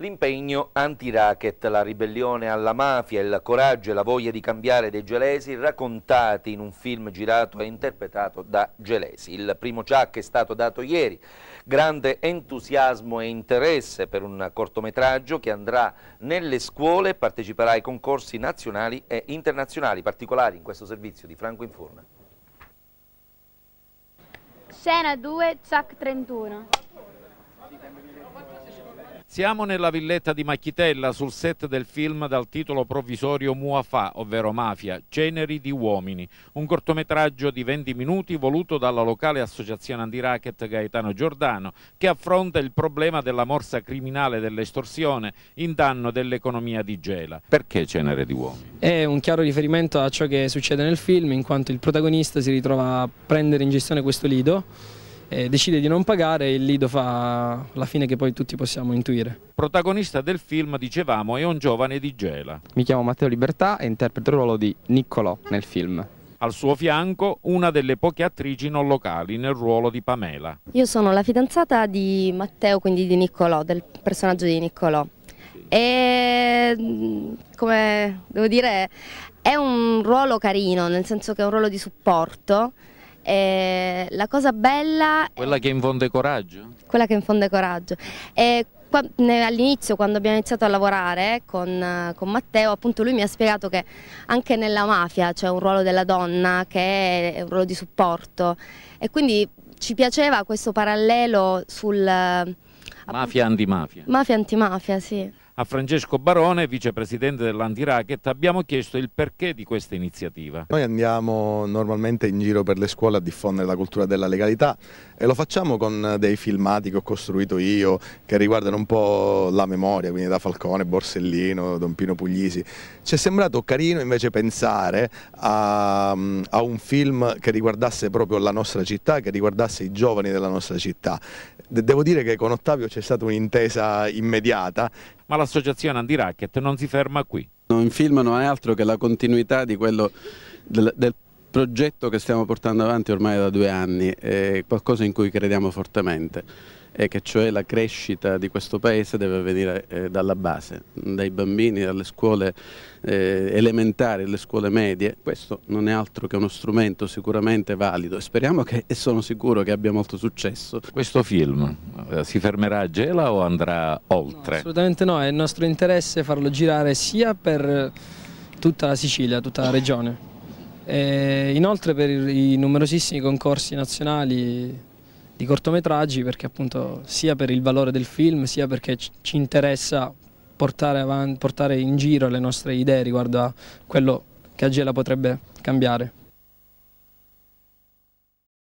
L'impegno anti-racket, la ribellione alla mafia, il coraggio e la voglia di cambiare dei gelesi raccontati in un film girato e interpretato da gelesi. Il primo ciak è stato dato ieri, grande entusiasmo e interesse per un cortometraggio che andrà nelle scuole e parteciperà ai concorsi nazionali e internazionali particolari in questo servizio di Franco Inforna. Scena 2, Ciak 31. Siamo nella villetta di Macchitella sul set del film dal titolo provvisorio Muafà, ovvero Mafia, Ceneri di uomini, un cortometraggio di 20 minuti voluto dalla locale associazione antiracket Gaetano Giordano che affronta il problema della morsa criminale dell'estorsione in danno dell'economia di Gela. Perché Cenere di uomini? È un chiaro riferimento a ciò che succede nel film in quanto il protagonista si ritrova a prendere in gestione questo lido eh, decide di non pagare e il Lido fa la fine che poi tutti possiamo intuire. Protagonista del film, dicevamo, è un giovane di Gela. Mi chiamo Matteo Libertà e interpreto il ruolo di Niccolò nel film. Al suo fianco una delle poche attrici non locali nel ruolo di Pamela. Io sono la fidanzata di Matteo, quindi di Niccolò, del personaggio di Niccolò. E mm, come devo dire, è un ruolo carino, nel senso che è un ruolo di supporto eh, la cosa bella... Quella che infonde coraggio? Quella che infonde coraggio. Eh, All'inizio quando abbiamo iniziato a lavorare con, con, Matteo appunto lui mi ha spiegato che anche nella mafia c'è un ruolo della donna che è un ruolo di supporto e quindi ci piaceva questo parallelo sul... Eh, mafia antimafia. Mafia antimafia, sì. A Francesco Barone, vicepresidente dell'Antiracket, abbiamo chiesto il perché di questa iniziativa. Noi andiamo normalmente in giro per le scuole a diffondere la cultura della legalità e lo facciamo con dei filmati che ho costruito io che riguardano un po' la memoria, quindi da Falcone, Borsellino, Don Pino Puglisi. Ci è sembrato carino invece pensare a, a un film che riguardasse proprio la nostra città, che riguardasse i giovani della nostra città. Devo dire che con Ottavio c'è stata un'intesa immediata. Ma l'associazione anti-racket non si ferma qui. Un film non è altro che la continuità di quello del, del progetto che stiamo portando avanti ormai da due anni, è eh, qualcosa in cui crediamo fortemente e che cioè la crescita di questo paese deve venire eh, dalla base, dai bambini, dalle scuole eh, elementari, alle scuole medie. Questo non è altro che uno strumento sicuramente valido e speriamo che, e sono sicuro che abbia molto successo. Questo film eh, si fermerà a Gela o andrà oltre? No, assolutamente no, è il nostro interesse farlo girare sia per tutta la Sicilia, tutta la regione. E inoltre per i numerosissimi concorsi nazionali di cortometraggi perché appunto sia per il valore del film sia perché ci interessa portare, avanti, portare in giro le nostre idee riguardo a quello che Agela potrebbe cambiare.